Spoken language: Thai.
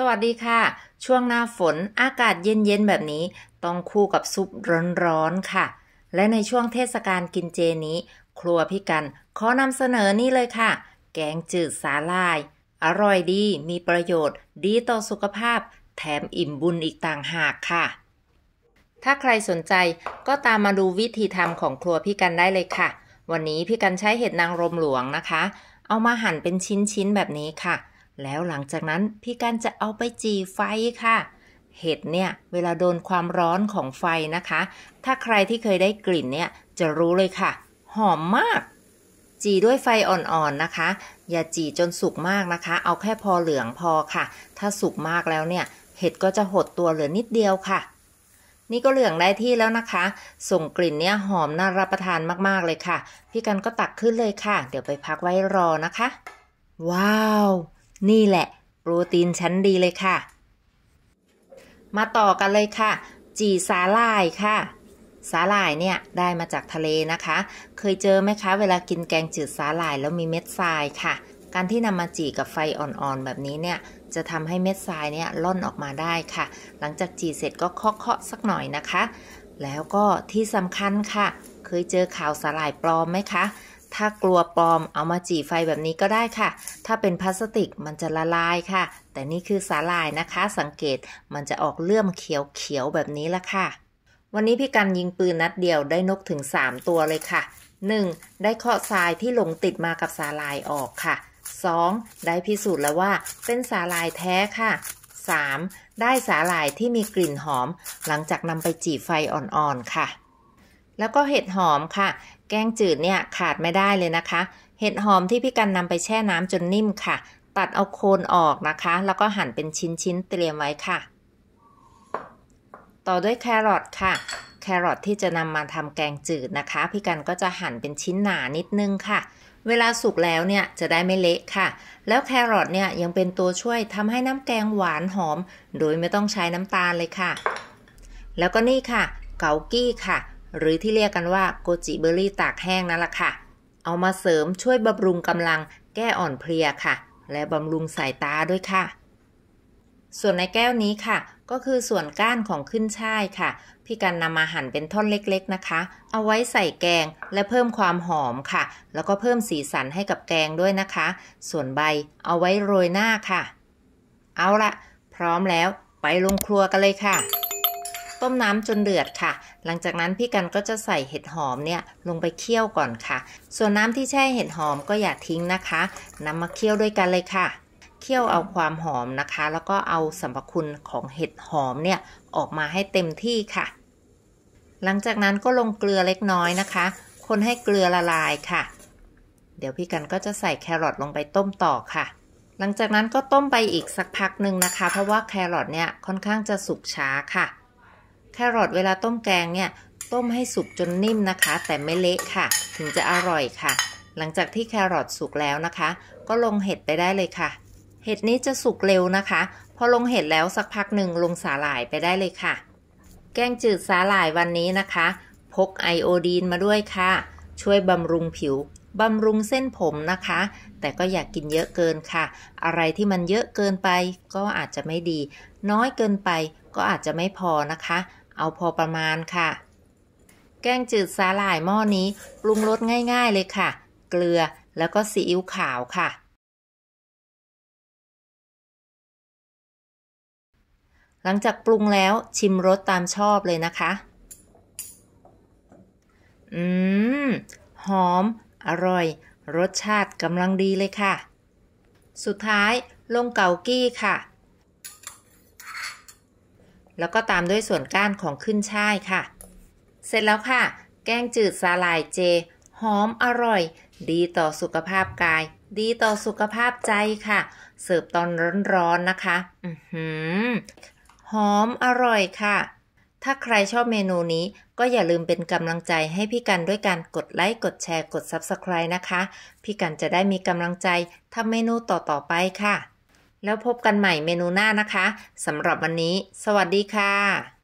สวัสดีค่ะ ช่วงหน้าฝนอากาศเย็นๆ แบบนี้ ต้องคู่กับซุปร้อนๆ ค่ะ และในช่วงเทศกาลกินเจนี้ ครัวพี่กันขอนำเสนอนี่เลยค่ะ แกงจืดสาลาย อร่อยดีมีประโยชน์ ดีต่อสุขภาพ แถมอิ่มบุญอีกต่างหากค่ะ ถ้าใครสนใจก็ตามมาดูวิธีทำของครัวพี่กันได้เลยค่ะ วันนี้พี่กันใช้เห็ดนางรมหลวงนะคะ เอามาหั่นเป็นชิ้นๆแบบนี้ค่ะแล้วหลังจากนั้นพี่กันจะเอาไปจีไฟค่ะ เห็ดเนี่ย เวลาโดนความร้อนของไฟนะคะ ถ้าใครที่เคยได้กลิ่นเนี่ยจะรู้เลยค่ะ หอมมาก จีด้วยไฟอ่อนๆนะคะ อย่าจีจนสุกมากนะคะ เอาแค่พอเหลืองพอค่ะ ถ้าสุกมากแล้วเนี่ย เห็ดก็จะหดตัวเหลือนิดเดียวค่ะ นี่ก็เหลืองได้ที่แล้วนะคะ ส่งกลิ่นเนี่ยหอมน่ารับประทานมากๆเลยค่ะ พี่กันก็ตักขึ้นเลยค่ะ เดี๋ยวไปพักไว้รอนะคะ ว้าวนี่แหละโปรตีนชั้นดีเลยค่ะ มาต่อกันเลยค่ะ จีสาลายค่ะ สาลายเนี่ยได้มาจากทะเลนะคะ เคยเจอไหมคะ เวลากินแกงจืดสาลายแล้วมีเม็ดทรายค่ะ การที่นำมาจีกับไฟอ่อน ๆ แบบนี้เนี่ย จะทำให้เม็ดทรายเนี่ยล่นออกมาได้ค่ะ หลังจากจีเสร็จก็เคาะๆสักหน่อยนะคะ แล้วก็ที่สำคัญค่ะ เคยเจอข่าวสาลายปลอมไหมคะถ้ากลัวปลอมเอามาจี่ไฟแบบนี้ก็ได้ค่ะ ถ้าเป็นพลาสติกมันจะละลายค่ะ แต่นี่คือสาลายนะคะ สังเกตมันจะออกเลื่อมเขียวๆแบบนี้ละค่ะ วันนี้พี่กันยิงปืนนัดเดียวได้นกถึง 3 ตัวเลยค่ะ 1. ได้เคาะทรายที่หลงติดมากับสาลายออกค่ะ 2. ได้พิสูจน์แล้วว่า เป็นสาลายแท้ค่ะ 3. ได้สาลายที่มีกลิ่นหอมหลังจากนำไปจี่ไฟอ่อนๆค่ะ แล้วก็เห็ดหอมค่ะแกงจืดเนี่ยขาดไม่ได้เลยนะคะ เห็ดหอมที่พี่กันนำไปแช่น้ำจนนิ่มค่ะ ตัดเอาโคนออกนะคะ แล้วก็หั่นเป็นชิ้นๆเตรียมไว้ค่ะ ต่อด้วยแครอทค่ะแครอทที่จะนำมาทำแกงจืดนะคะพี่กันก็จะหั่นเป็นชิ้นหนานิดนึงค่ะ เวลาสุกแล้วเนี่ยจะได้ไม่เละค่ะ แล้วแครอทเนี่ยยังเป็นตัวช่วยทำให้น้ำแกงหวานหอม โดยไม่ต้องใช้น้ำตาลเลยค่ะ แล้วก็นี่ค่ะเกากี้ค่ะหรือที่เรียกกันว่าโกจิเบอร์รี่ตากแห้งนั่นแหละค่ะ เอามาเสริมช่วยบำรุงกำลังแก้อ่อนเพลียค่ะ และบำรุงสายตาด้วยค่ะ ส่วนในแก้วนี้ค่ะ ก็คือส่วนก้านของขึ้นช่ายค่ะพี่กันนำมาหั่นเป็นท่อนเล็กๆนะคะ เอาไว้ใส่แกงและเพิ่มความหอมค่ะ แล้วก็เพิ่มสีสันให้กับแกงด้วยนะคะ ส่วนใบเอาไว้โรยหน้าค่ะ เอาละพร้อมแล้ว ไปลงครัวกันเลยค่ะต้มน้ำจนเดือดค่ะ หลังจากนั้นพี่กันก็จะใส่เห็ดหอมเนี่ยลงไปเคี่ยวก่อนค่ะ ส่วนน้ำที่แช่เห็ดหอมก็อย่าทิ้งนะคะนำมาเคี่ยวด้วยกันเลยค่ะ เคี่ยวเอาความหอมนะคะ แล้วก็เอาสรรพคุณของเห็ดหอมเนี่ยออกมาให้เต็มที่ค่ะ หลังจากนั้นก็ลงเกลือเล็กน้อยนะคะ คนให้เกลือละลายค่ะ เดี๋ยวพี่กันก็จะใส่แครอทลงไปต้มต่อค่ะ หลังจากนั้นก็ต้มไปอีกสักพักหนึ่งนะคะ เพราะว่าแครอทเนี่ยค่อนข้างจะสุกช้าค่ะแครอทเวลาต้มแกงเนี่ย ต้มให้สุกจนนิ่มนะคะ แต่ไม่เละค่ะ ถึงจะอร่อยค่ะหลังจากที่แครอทสุกแล้วนะคะก็ลงเห็ดไปได้เลยค่ะ เห็ดนี้จะสุกเร็วนะคะ พอลงเห็ดแล้วสักพักหนึ่งลงสาหร่ายไปได้เลยค่ะ แกงจืดสาหร่ายวันนี้นะคะ พกไอโอดีนมาด้วยค่ะช่วยบำรุงผิวบำรุงเส้นผมนะคะ แต่ก็อย่ากกินเยอะเกินค่ะ อะไรที่มันเยอะเกินไป ก็อาจจะไม่ดี น้อยเกินไปก็อาจจะไม่พอนะคะเอาพอประมาณค่ะ แกงจืดสาหร่ายหม้อนี้ปรุงรสง่าย ๆ เลยค่ะ เกลือแล้วก็ซีอิ๊วขาวค่ะ หลังจากปรุงแล้วชิมรสตามชอบเลยนะคะ อืมหอม อร่อย รสชาติกำลังดีเลยค่ะ สุดท้าย ลงเกากี้ค่ะแล้วก็ตามด้วยส่วนก้านของขึ้นช่ายค่ะ เสร็จแล้วค่ะ แกงจืดสาหร่ายเจ หอมอร่อย ดีต่อสุขภาพกาย ดีต่อสุขภาพใจค่ะ เสิร์ฟตอนร้อนๆนะคะ อือหอมอร่อยค่ะ ถ้าใครชอบเมนูนี้ ก็อย่าลืมเป็นกำลังใจให้พี่กันด้วยการกดไลค์ กดแชร์ กด Subscribe นะคะ พี่กันจะได้มีกำลังใจทำเมนูต่อๆไปค่ะแล้วพบกันใหม่เมนูหน้านะคะสำหรับวันนี้ สวัสดีค่ะ